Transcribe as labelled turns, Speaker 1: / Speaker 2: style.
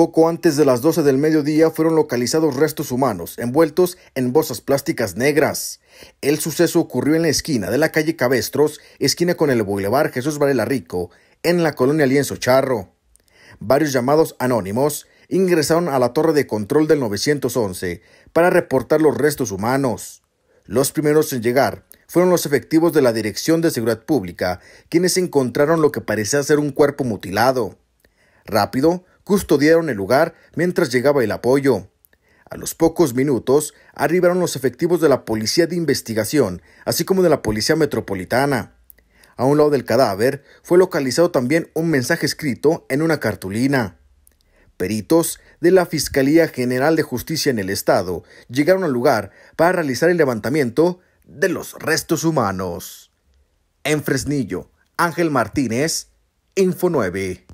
Speaker 1: Poco antes de las 12 del mediodía fueron localizados restos humanos envueltos en bolsas plásticas negras. El suceso ocurrió en la esquina de la calle Cabestros, esquina con el Boulevard Jesús Varela Rico, en la colonia Lienzo Charro. Varios llamados anónimos ingresaron a la torre de control del 911 para reportar los restos humanos. Los primeros en llegar fueron los efectivos de la Dirección de Seguridad Pública, quienes encontraron lo que parecía ser un cuerpo mutilado. Rápido, custodiaron el lugar mientras llegaba el apoyo. A los pocos minutos arribaron los efectivos de la Policía de Investigación, así como de la Policía Metropolitana. A un lado del cadáver fue localizado también un mensaje escrito en una cartulina. Peritos de la Fiscalía General de Justicia en el Estado llegaron al lugar para realizar el levantamiento de los restos humanos. En Fresnillo, Ángel Martínez, Info 9.